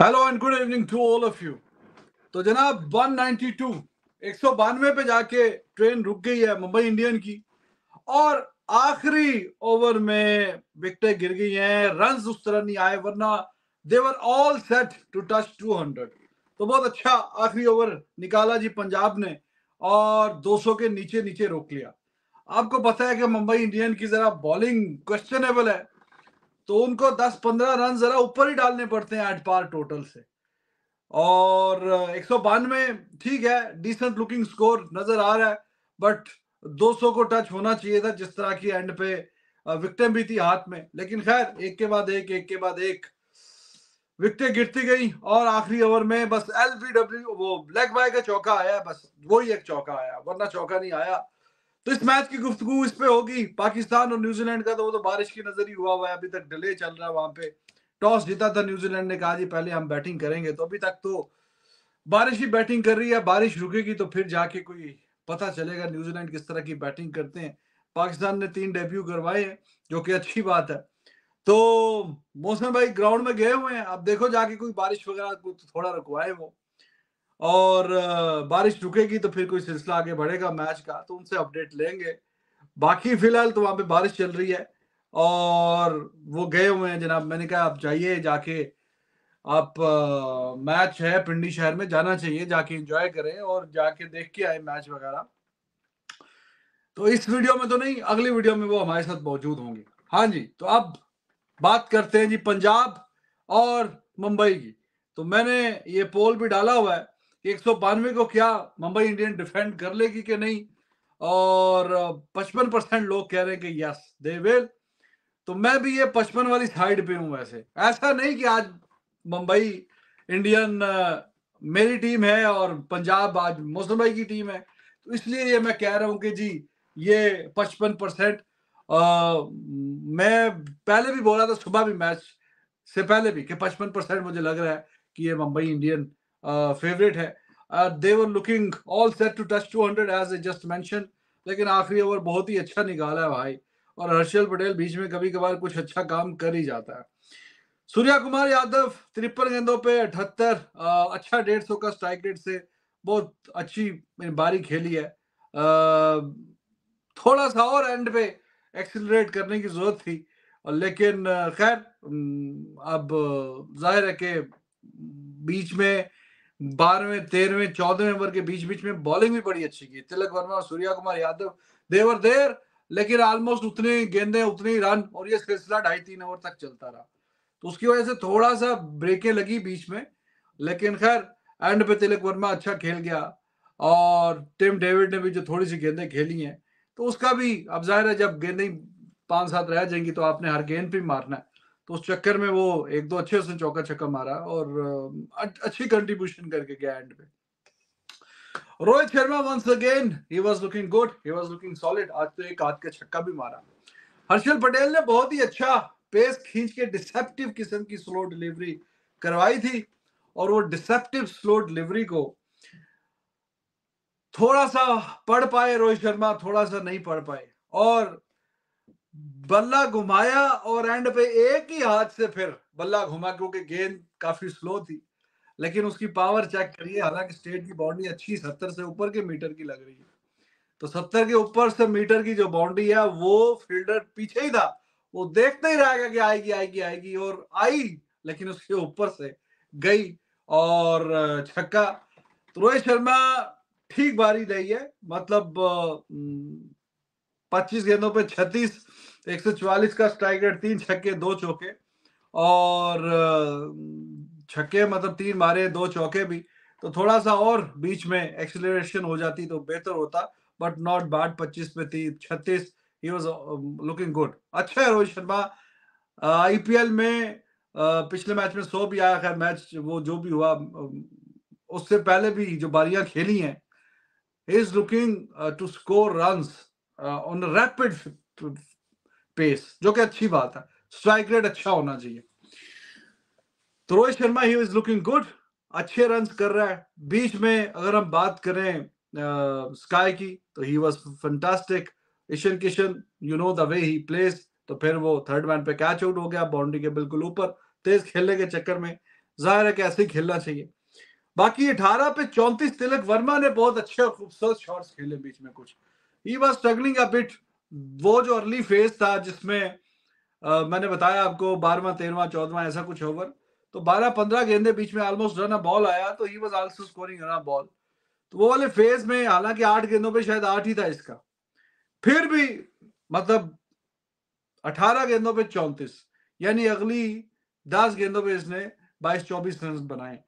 Hello and good evening to all of you तो जनाब 192 192 पे जाके ट्रेन रुक गई है मुंबई इंडियन की और आखिरी ओवर में विकटे गिर गई हैं रन उस तरह नहीं आए वरना they were all set to touch 200 तो बहुत अच्छा आखिरी ओवर निकाला जी पंजाब ने और 200 के नीचे नीचे रोक लिया आपको पता है कि मुंबई इंडियन की जरा बॉलिंग क्वेश्चनेबल है तो उनको 10-15 रन जरा ऊपर ही डालने पड़ते हैं एट पार टोटल से और एक सौ बानवे ठीक है डिसेंट लुकिंग स्कोर नजर आ रहा है बट 200 को टच होना चाहिए था जिस तरह की एंड पे विकटें भी थी हाथ में लेकिन खैर एक के बाद एक एक के बाद एक विकटें गिरती गई और आखिरी ओवर में बस एल वो ब्लैक बाय का चौका आया बस वही एक चौका आया वरना चौका नहीं आया तो इस मैच की गुफ्तु इस पे होगी पाकिस्तान और न्यूजीलैंड का तो वो तो बारिश की नजर ही हुआ हुआ है अभी तक डिले चल रहा है वहां पे टॉस जीता था न्यूजीलैंड ने कहा जी पहले हम बैटिंग करेंगे तो अभी तक तो बारिश ही बैटिंग कर रही है बारिश रुकेगी तो फिर जाके कोई पता चलेगा न्यूजीलैंड किस तरह की बैटिंग करते हैं पाकिस्तान ने तीन डेब्यू करवाए हैं जो कि अच्छी बात है तो मौसम भाई ग्राउंड में गए हुए हैं अब देखो जाके कोई बारिश वगैरह तो थोड़ा रुकवाए वो और बारिश रुकेगी तो फिर कोई सिलसिला आगे बढ़ेगा मैच का तो उनसे अपडेट लेंगे बाकी फिलहाल तो वहां पे बारिश चल रही है और वो गए हुए हैं जनाब मैंने कहा आप जाइए जाके आप आ, मैच है पिंडी शहर में जाना चाहिए जाके एंजॉय करें और जाके देख के आए मैच वगैरह तो इस वीडियो में तो नहीं अगली वीडियो में वो हमारे साथ मौजूद होंगे हाँ जी तो अब बात करते हैं जी पंजाब और मुंबई की तो मैंने ये पोल भी डाला हुआ है एक को क्या मुंबई इंडियन डिफेंड कर लेगी कि नहीं और 55 परसेंट लोग कह रहे हैं कि यस दे विल तो मैं भी ये 55 वाली साइड पे हूं वैसे ऐसा नहीं कि आज मुंबई इंडियन मेरी टीम है और पंजाब आज मौसम भाई की टीम है तो इसलिए ये मैं कह रहा हूं कि जी ये 55 परसेंट मैं पहले भी बोला था सुबह भी मैच से पहले भी कि 55 परसेंट मुझे लग रहा है कि ये मुंबई इंडियन फेवरेट है uh, they were looking all set to touch 200 as I just mentioned लेकिन आखिरी ओवर बहुत ही अच्छा निकाला है भाई और हर्षल पटेल बीच में कभी कभार कुछ अच्छा काम कर ही जाता है सूर्या कुमार यादव तिरपन गेंदों पे अठहत्तर uh, अच्छा डेढ़ सौ का स्ट्राइक रेट से बहुत अच्छी बारी खेली है आ, uh, थोड़ा सा और एंड पे एक्सिलरेट करने की जरूरत थी लेकिन uh, खैर um, अब जाहिर है कि um, बीच में बारहवें तेरहवें चौदहवें ओवर के बीच बीच में बॉलिंग भी बड़ी अच्छी की तिलक वर्मा और सूर्या कुमार यादव देवर देर लेकिन ऑलमोस्ट उतने गेंदे उतने ही रन और ये सिलसिला ढाई तीन ओवर तक चलता रहा तो उसकी वजह से थोड़ा सा ब्रेके लगी बीच में लेकिन खैर एंड पे तिलक वर्मा अच्छा खेल गया और टिम डेविड ने भी जो थोड़ी सी गेंदे खेली हैं तो उसका भी अब जाहिर है जब गेंदे पांच सात रह जाएंगी तो आपने हर गेंद पे मारना है तो उस चक्कर में वो एक दो अच्छे से चौका छक्का मारा और अच्छी कंट्रीब्यूशन करके गया एंड पे Rohit Sharma once again he was looking good he was looking solid आज तो एक हाथ का छक्का भी मारा हर्षल पटेल ने बहुत ही अच्छा पेस खींच के डिसेप्टिव किस्म की स्लो डिलीवरी करवाई थी और वो डिसेप्टिव स्लो डिलीवरी को थोड़ा सा पढ़ पाए रोहित शर्मा थोड़ा सा नहीं पढ़ पाए और बल्ला घुमाया और एंड पे एक ही हाथ से फिर बल्ला घुमा क्योंकि गेंद काफी स्लो थी लेकिन उसकी पावर चेक करिए हालांकि स्टेट की बाउंड्री अच्छी सत्तर से ऊपर के मीटर की लग रही है तो सत्तर के ऊपर से मीटर की जो बाउंड्री है वो फील्डर पीछे ही था वो देखते ही रहेगा कि आएगी आएगी आएगी और आई लेकिन उसके ऊपर से गई और छक्का तो रोहित शर्मा ठीक बारी रही है मतलब 25 गेंदों पे छत्तीस 144 का स्ट्राइक रेट तीन छक्के दो चौके और छक्के मतलब तीन मारे दो चौके भी तो थोड़ा सा और बीच में एक्सिलेशन हो जाती तो बेहतर होता बट नॉट बैड 25 पे थी 36 ही वाज लुकिंग गुड अच्छा है रोहित शर्मा आईपीएल में पिछले मैच में सो भी आया खैर मैच वो जो भी हुआ उससे पहले भी जो बारियां खेली हैं is looking to score run on rapid pace जो कि अच्छी बात है स्ट्राइक रेट अच्छा होना चाहिए तो Rohit Sharma he is looking good अच्छे रन कर रहा है बीच में अगर हम बात करें स्काई की तो he was fantastic Ishan Kishan you know the way he plays तो फिर वो थर्ड मैन पे कैच आउट हो गया बाउंड्री के बिल्कुल ऊपर तेज खेलने के चक्कर में जाहिर है कि ऐसे ही खेलना चाहिए बाकी 18 पे 34 तिलक वर्मा ने बहुत अच्छे और खूबसूरत शॉट्स खेले बीच में कुछ he was struggling a bit वो जो अर्ली फेज था जिसमें आ, मैंने बताया आपको बारहवा तेरहवा चौदवा ऐसा कुछ ओवर तो बारह पंद्रह गेंदे बीच में ऑलमोस्ट रन बॉल आया तो he was also scoring run ball तो वो वाले फेज में हालांकि आठ गेंदों पे शायद आठ ही था इसका फिर भी मतलब अठारह गेंदों पे चौंतीस यानी अगली दस गेंदों पे इसने बाईस चौबीस रन बनाए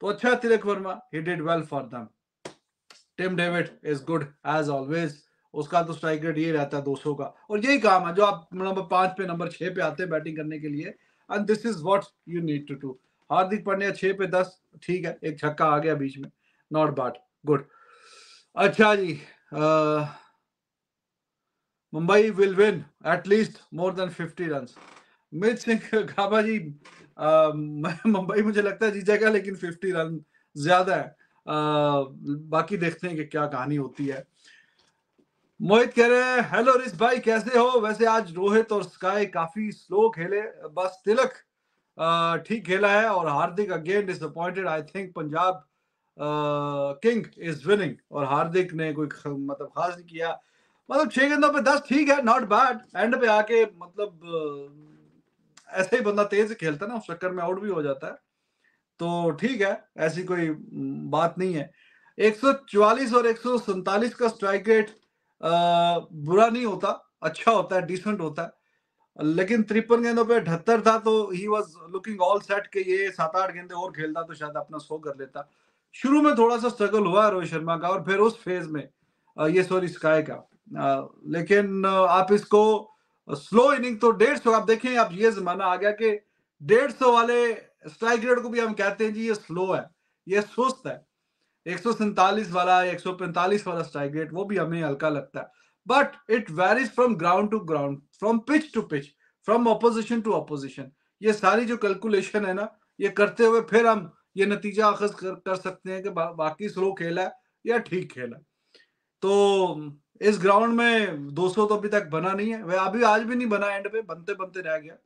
तो अच्छा Tilak Varma he did well for them Tim David is good as always उसका तो स्ट्राइक रेट ये रहता है 200 का और यही काम है जो आप नंबर पांच पे नंबर छह पे आते हैं बैटिंग करने के लिए and this is what you need to do Hardik Pandya छह पे दस ठीक है एक छक्का आ गया बीच में नॉट बैट गुड अच्छा जी Mumbai will win at least more than fifty run मित सिंह गाबा जी मुंबई मुझे लगता है जीतेगा लेकिन फिफ्टी रन ज्यादा है आ, बाकी देखते हैं कि क्या कहानी होती है मोहित कह रहे हैं हेलो रिस भाई कैसे हो वैसे आज रोहित और स्काई काफी स्लो खेले बस तिलक ठीक खेला है और Hardik again disappointed I think Punjab king is winning और हार्दिक ने कोई मतलब खास नहीं किया मतलब छह गेंदों पे दस ठीक है नॉट बैड एंड पे आके मतलब ऐसे ही बंदा तेज खेलता है ना उस चक्कर में आउट भी हो जाता है तो ठीक है ऐसी कोई बात नहीं है 144 और एक का स्ट्राइक रेट बुरा नहीं होता अच्छा होता है डिसेंट होता है लेकिन तिरपन गेंदों पे अठहत्तर था तो he was looking all set के ये सात आठ गेंदे और खेलता तो शायद अपना सो कर लेता शुरू में थोड़ा सा स्ट्रगल हुआ रोहित शर्मा का और फिर उस फेज में ये सॉरी स्काई का लेकिन आप इसको स्लो इनिंग तो डेढ़ सौ आप देखें आप ये जमाना आ गया कि डेढ़ सौ वाले स्ट्राइक रेट को भी हम कहते हैं जी ये स्लो है ये सुस्त है एक वाला एक वाला स्ट्राइक रेट वो भी हमें हल्का लगता है but it varies from ground to ground from pitch to pitch from opposition to opposition ये सारी जो कैलकुलेशन है ना ये करते हुए फिर हम ये नतीजा अखज कर, कर सकते हैं कि बाकी स्लो खेला है या ठीक खेला तो इस ग्राउंड में सौ तो अभी तक बना नहीं है वह अभी आज भी नहीं बना एंड पे बनते बनते रह गया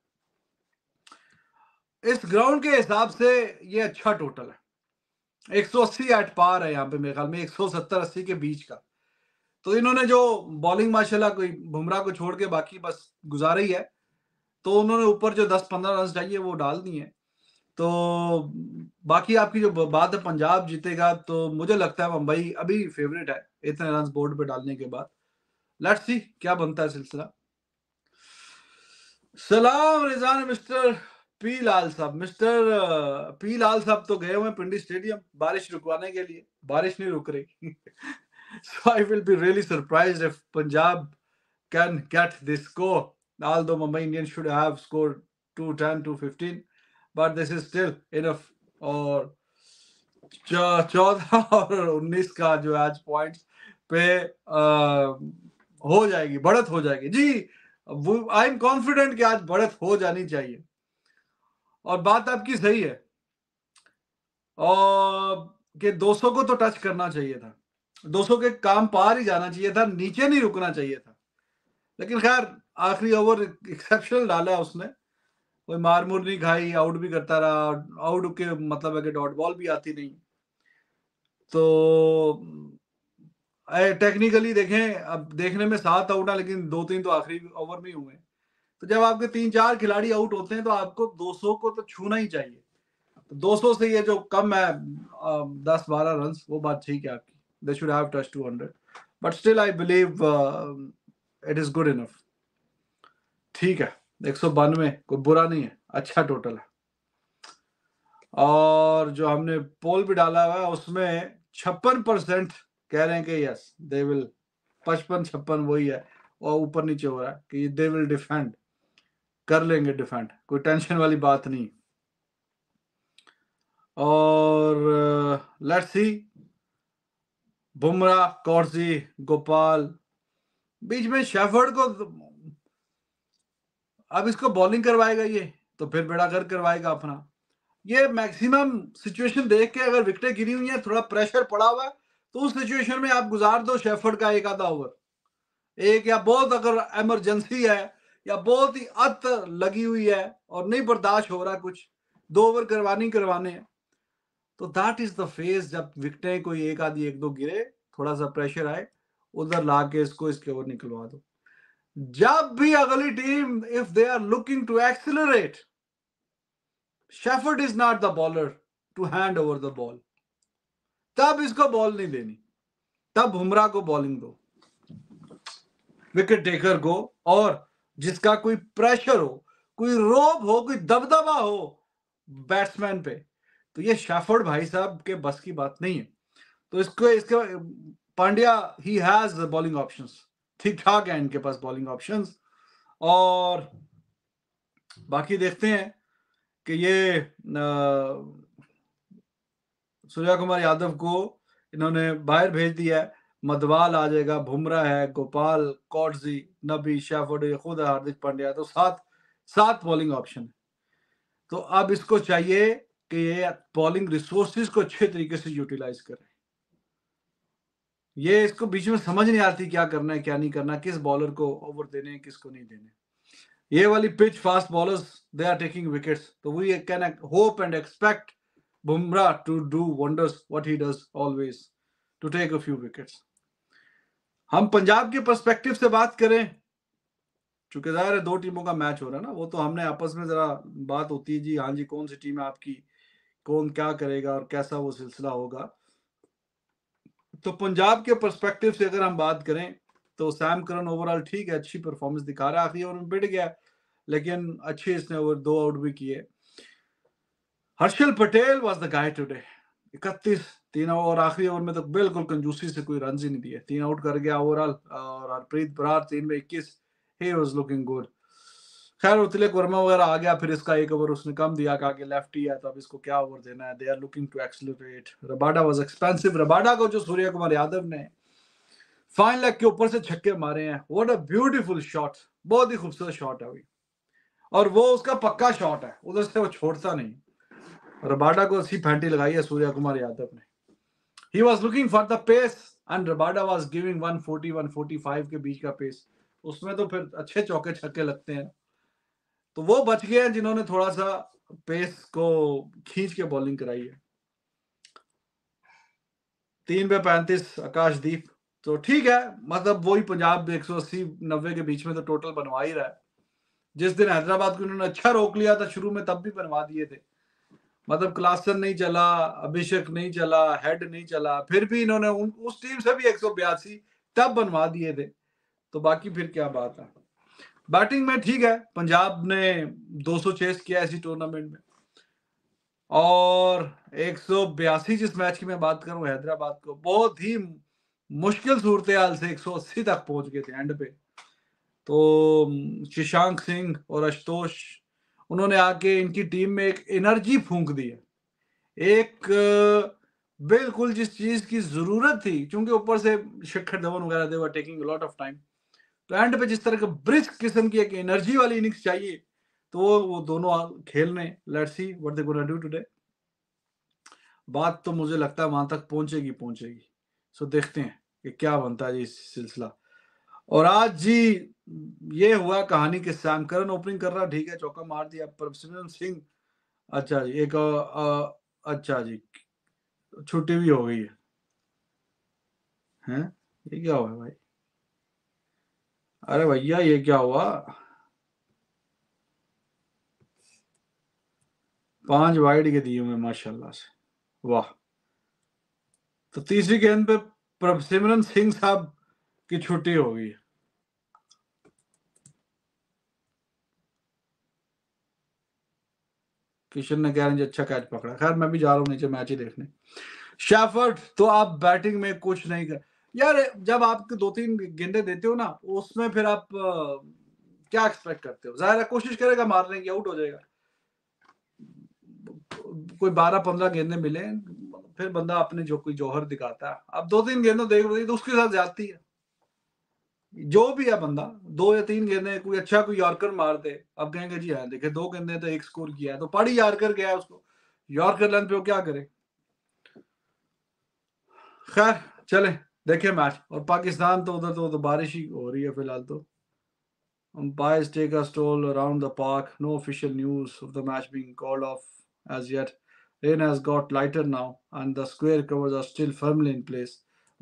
इस ग्राउंड के हिसाब से ये अच्छा टोटल है एक सौ अस्सी एट पार है यहाँ पे मेरे ख्याल में एक सौ सत्तर अस्सी के बीच का तो इन्होंने जो बॉलिंग माशाल्लाह कोई बुमराह को छोड़ के बाकी बस गुजारा ही है तो उन्होंने ऊपर जो दस पंद्रह रन चाहिए वो डाल दिए तो बाकी आपकी जो बात है पंजाब जीतेगा तो मुझे लगता है मुंबई अभी फेवरेट है इतने रन बोर्ड पे डालने के बाद लेट्स सी क्या बनता है सिलसिला सलाम रिजान मिस्टर पी लाल साहब मिस्टर पी लाल साहब तो गए हुए पिंडी स्टेडियम बारिश रुकवाने के लिए बारिश नहीं रुक रही so I will be really surprised if Punjab can get this score. Although Mumbai Indians should have scored 210, 215, but this is still enough. और चौदह और उन्नीस का जो आज पॉइंट्स पे आ, हो जाएगी बढ़त हो जाएगी जी आई एम कॉन्फिडेंट कि आज बढ़त हो जानी चाहिए और बात आपकी सही है और के 200 को तो टच करना चाहिए था 200 के काम पार ही जाना चाहिए था नीचे नहीं रुकना चाहिए था लेकिन खैर आखिरी ओवर एक्सेप्शनल डाला है उसने कोई मार मुर नहीं खाई आउट भी करता रहा आउट के मतलब है कि डॉट बॉल भी आती नहीं तो टेक्निकली देखें अब देखने में सात आउट है लेकिन दो तीन तो आखिरी ओवर में हुए हैं तो जब आपके तीन चार खिलाड़ी आउट होते हैं तो आपको 200 को तो छूना ही चाहिए तो 200 से ये जो कम है दस बारह रन वो बात ठीक है आपकी they should have touch 200 but still I believe it is good enough ठीक है एक सौ बानवे कोई बुरा नहीं है अच्छा टोटल है और जो हमने पोल भी डाला हुआ है उसमें छप्पन परसेंट कह रहे हैं कि यस दे विल पचपन छप्पन वही है और ऊपर नीचे हो रहा है कि दे विल डिफेंड कर लेंगे डिफेंड कोई टेंशन वाली बात नहीं और let's uh, see Bumrah Coetzee Gopal बीच में शेफर्ड को तो, अब इसको बॉलिंग करवाएगा ये तो फिर बेड़ा कर करवाएगा अपना ये मैक्सिमम सिचुएशन देख के अगर विकटें गिरी हुई हैं थोड़ा प्रेशर पड़ा हुआ है तो उस सिचुएशन में आप गुजार दो शेफर्ड का एक आधा ओवर एक या बहुत अगर इमरजेंसी है या बहुत ही अत लगी हुई है और नहीं बर्दाश्त हो रहा कुछ दो ओवर करवानी करवाने हैं तो दैट इज द फेज जब विकटे कोई एक आधी एक दो गिरे थोड़ा सा प्रेशर आए उधर ला के इसको इसके ओवर निकलवा दो जब भी अगली team if they are looking to accelerate Shepherd is not the bowler to hand over the ball तब इसको बॉल नहीं देनी तब हुमरा को बॉलिंग दो विकेट टेकर को और जिसका कोई प्रेशर हो कोई रोब हो कोई दबदबा हो बैट्समैन पे तो ये शेफर्ड भाई साहब के बस की बात नहीं है तो इसको इसके Pandya he has bowling options ठीक ठाक है इनके पास बॉलिंग ऑप्शंस और बाकी देखते हैं कि ये सूर्या कुमार यादव को इन्होंने बाहर भेज दिया है मधवाल आ जाएगा भुमरा है गोपाल कॉटजी नबी शेफर्ड खुद हार्दिक पांड्या तो सात सात बॉलिंग ऑप्शन है तो अब इसको चाहिए कि ये बॉलिंग रिसोर्सिस को अच्छे तरीके से यूटिलाइज करें ये इसको बीच में समझ नहीं आती क्या करना है क्या नहीं करना किस बॉलर को ओवर देने हैं किसको नहीं देने ये वाली pitch fast bowlers they are taking wickets तो we can hope and expect Bumrah to do wonders what he does always to take a few wickets हम पंजाब के परस्पेक्टिव से बात करें चूंकि जाहिर है दो टीमों का मैच हो रहा है ना वो तो हमने आपस में जरा बात होती है जी हाँ जी कौन सी टीम है आपकी कौन क्या करेगा और कैसा वो सिलसिला होगा तो पंजाब के परस्पेक्टिव से अगर हम बात करें तो सैम करन ओवरऑल ठीक है अच्छी परफॉर्मेंस दिखा रहा है आखिरी ओवर में बिट गया लेकिन अच्छे इसने ओवर दो आउट भी किए Harshal Patel was the guy today इकतीस तीन और आखिरी ओवर में तो बिल्कुल कंजूसी से कोई रन ही नहीं दिए तीन आउट कर गया ओवरऑल और हरप्रीत बरार तीन में इक्कीस ही वॉज लुकिंग गुड खैर उतले वर्मा वगैरह आ गया फिर इसका एक ओवर उसने कम दिया कहा कि लेफ्ट ही है तो अब इसको क्या ओवर देना है they are looking to accelerate Rabada was expensive Rabada को जो सूर्य कुमार यादव ने फाइन लेग के ऊपर से छक्के मारे हैं वॉट अ ब्यूटिफुल शॉट बहुत ही खूबसूरत शॉट है और वो उसका पक्का शॉट है उधर से वो छोड़ता नहीं रबाडा को अच्छी फैंटी लगाई है सूर्य कुमार यादव ने he was looking for the pace and Rabada was giving 140 145 के बीच का पेस उसमें तो फिर अच्छे चौके छक्के लगते हैं तो वो बच गए हैं जिन्होंने थोड़ा सा पेस को खींच के बॉलिंग कराई है तीन पे पैंतीस आकाशदीप तो ठीक है मतलब वही पंजाब 180 90 के बीच में तो टोटल बनवा ही रहा है जिस दिन हैदराबाद को उन्होंने अच्छा रोक लिया था शुरू में तब भी बनवा दिए थे मतलब क्लासन नहीं चला अभिषेक नहीं चला हेड नहीं चला फिर भी इन्होंने उन, उस टीम से भी एक तब बनवा दिए थे तो बाकी फिर क्या बात है बैटिंग में ठीक है पंजाब ने 200 चेस किया इसी टूर्नामेंट में और एक जिस मैच की मैं बात करूं हैदराबाद को बहुत ही मुश्किल सूरत हाल से 180 तक पहुंच गए थे एंड पे तो शशांक सिंह और आशुतोष उन्होंने आके इनकी टीम में एक एनर्जी फूंक दी है एक बिल्कुल जिस चीज की जरूरत थी क्योंकि ऊपर से शिखर धवन वगैरह they were taking lot of time तो एंड पे जिस तरह का ब्रिस्क किस्म की एक एनर्जी वाली इनिंग्स चाहिए तो वो दोनों खेलने let's see what they gonna do today बात तो मुझे लगता है वहां तक पहुंचेगी पहुंचेगी सो देखते हैं कि क्या बनता है इस सिलसिला और आज जी ये हुआ कहानी के सैम करन ओपनिंग कर रहा ठीक है चौका मार दिया प्रभसिमरन सिंह अच्छा जी एक आ, आ, अच्छा जी छुट्टी भी हो गई है हैं ये क्या हुआ भाई अरे भैया ये क्या हुआ पांच वाइड के दिए हुए माशाल्लाह से वाह तो तीसरी गेंद पे प्रभसिमरन सिंह साहब की छुट्टी होगी किशन ने कह रहे अच्छा कैच पकड़ा खैर मैं भी जा रहा हूं नीचे मैच ही देखने शेफर्ड तो आप बैटिंग में कुछ नहीं कर यार जब आप दो तीन गेंदे देते हो ना उसमें फिर आप क्या एक्सपेक्ट करते हो जाहिर है कोशिश करेगा मारने की आउट हो जाएगा कोई बारह पंद्रह गेंदे मिले फिर बंदा अपने जो कोई जौहर दिखाता है अब दो तीन गेंदों देख रही तो उसके साथ जाती है जो भी है बंदा दो या तीन गेंदे कोई अच्छा कोई यॉर्कर मार अब कहेंगे जी हाँ देखे दो गेंदे तो एक स्कोर किया है तो पड़ी यॉर्कर गया उसको यॉर्कर लेंथ पे वो क्या करे खैर चले देखे मैच और पाकिस्तान तो उधर तो तो बारिश ही हो रही है फिलहाल तो park no of edge got lighter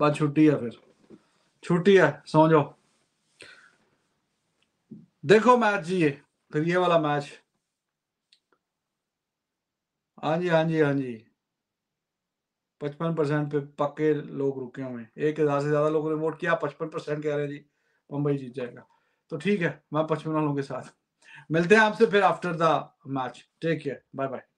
बात छुट्टी है फिर छुट्टी है सो जाओ देखो मैच जी ये फिर ये वाला मैच हाँ जी हाँ जी हाँ जी पचपन परसेंट पे पक्के लोग रुके हुए एक हजार से ज्यादा लोगों ने वोट किया पचपन परसेंट कह रहे हैं जी मुंबई जीत जाएगा तो ठीक है मैं पचपन वालों के साथ मिलते हैं आपसे फिर after the match take care bye bye